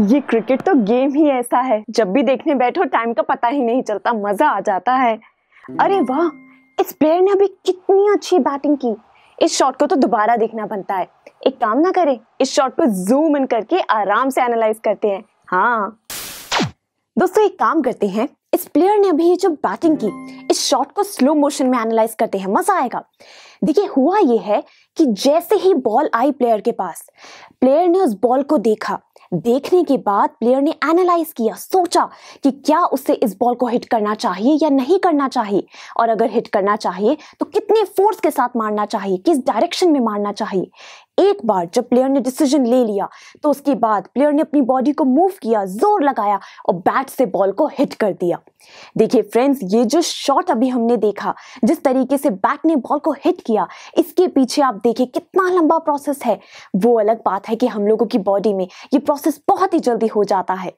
ये क्रिकेट तो गेम ही ऐसा है जब भी देखने बैठो टाइम का पता ही नहीं चलता मजा आ जाता है अरे हम्म। वाह इस प्लेयर ने अभी कितनी अच्छी बैटिंग की इस शॉट को तो दोबारा देखना बनता है एक काम ना करें इस शॉट को जूम इन करके आराम से एनालाइज करते हैं हाँ दोस्तों एक काम करते हैं इस प्लेयर ने अभी ये जो बैटिंग की इस शॉट को स्लो मोशन में एनालाइज करते हैं मजा आएगा देखिए हुआ ये है कि जैसे ही बॉल आई प्लेयर के पास प्लेयर ने उस बॉल को देखा देखने के बाद प्लेयर ने एनालाइज किया सोचा कि क्या उसे इस बॉल को हिट करना चाहिए या नहीं करना चाहिए और अगर हिट करना चाहिए तो कितने फोर्स के साथ मारना चाहिए किस डायरेक्शन में मारना चाहिए एक बार जब प्लेयर ने डिसीजन ले लिया तो उसके बाद प्लेयर ने अपनी बॉडी को मूव किया जोर लगाया और बैट से बॉल को हिट कर दिया देखिए फ्रेंड्स ये जो शॉट अभी हमने देखा जिस तरीके से बैट ने बॉल को हिट किया इसके पीछे आप देखिए कितना लंबा प्रोसेस है वो अलग बात है कि हम लोगों की बॉडी में ये प्रोसेस बहुत ही जल्दी हो जाता है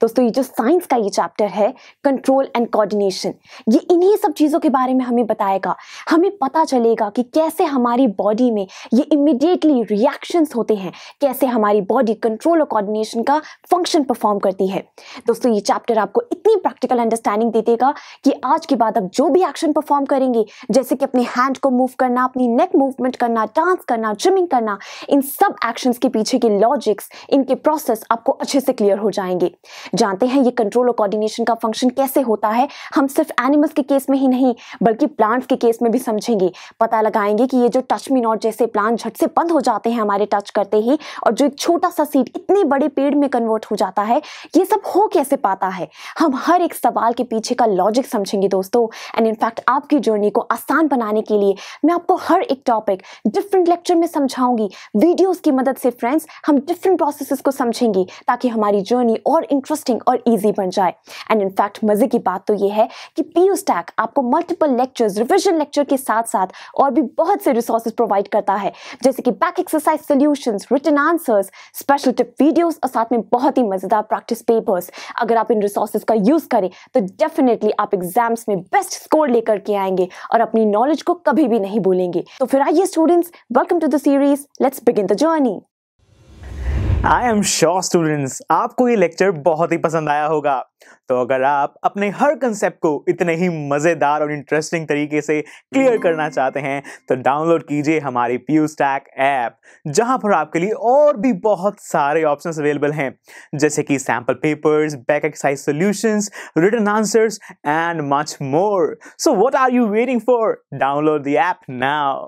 दोस्तों ये जो साइंस का ये चैप्टर है कंट्रोल एंड कोऑर्डिनेशन ये इन्हीं सब चीज़ों के बारे में हमें बताएगा हमें पता चलेगा कि कैसे हमारी बॉडी में ये इमिडिएटली हमारी रिएक्शंस होते हैं कैसे हमारी बॉडी कंट्रोल और कोऑर्डिनेशन का फंक्शन परफॉर्म करती है दोस्तों ये चैप्टर आपको इतनी प्रैक्टिकल अंडरस्टैंडिंग दे देगा कि आज के बाद आप जो भी एक्शन परफॉर्म करेंगे जैसे कि अपने हैंड को मूव करना अपनी नेक मूवमेंट करना डांस करना जिमिंग करना इन सब एक्शंस के पीछे के लॉजिक्स इनके प्रोसेस आपको अच्छे से क्लियर हो जाएंगे जानते हैं ये कंट्रोल और कोऑर्डिनेशन का फंक्शन कैसे होता है हम सिर्फ एनिमल्स के केस में ही नहीं बल्कि प्लांट्स के केस में भी समझेंगे पता लगाएंगे कि ये जो टच मी नॉट जैसे प्लांट झट से बंद हो जाते हैं हमारे टच करते ही और जो एक छोटा सा सीड इतने बड़े पेड़ में कन्वर्ट हो जाता है ये सब हो कैसे पाता है हम हर एक सवाल के पीछे का लॉजिक समझेंगे दोस्तों एंड इनफैक्ट आपकी जर्नी को आसान बनाने के लिए मैं आपको हर एक टॉपिक डिफरेंट लेक्चर में समझाऊंगी वीडियोज की मदद से फ्रेंड्स हम डिफरेंट प्रोसेस को समझेंगे ताकि हमारी जर्नी और इंटरेस्टिंग और ईजी बन जाए एंड इनफैक्ट मजे की बात तो ये है कि पी स्टैक आपको मल्टीपल लेक्चर्स रिविजन लेक्चर के साथ साथ और भी बहुत से रिसोर्सेज प्रोवाइड करता है जैसे कि back exercise solution return answers special tip videos और साथ में बहुत ही मजेदार प्रैक्टिस पेपर्स अगर आप इन रिसोर्सेज का यूज करें तो डेफिनेटली आप एग्जाम्स में बेस्ट स्कोर लेकर के आएंगे और अपनी नॉलेज को कभी भी नहीं भूलेंगे तो फिर आइए students welcome to the series let's begin the journey I am sure students आपको ये लेक्चर बहुत ही पसंद आया होगा तो अगर आप अपने हर कंसेप्ट को इतने ही मज़ेदार और इंटरेस्टिंग तरीके से क्लियर करना चाहते हैं तो डाउनलोड कीजिए हमारी पी स्टैक ऐप जहाँ पर आपके लिए और भी बहुत सारे ऑप्शन अवेलेबल हैं जैसे कि sample papers back exercise solutions return answers and much more so what are you waiting for download the app now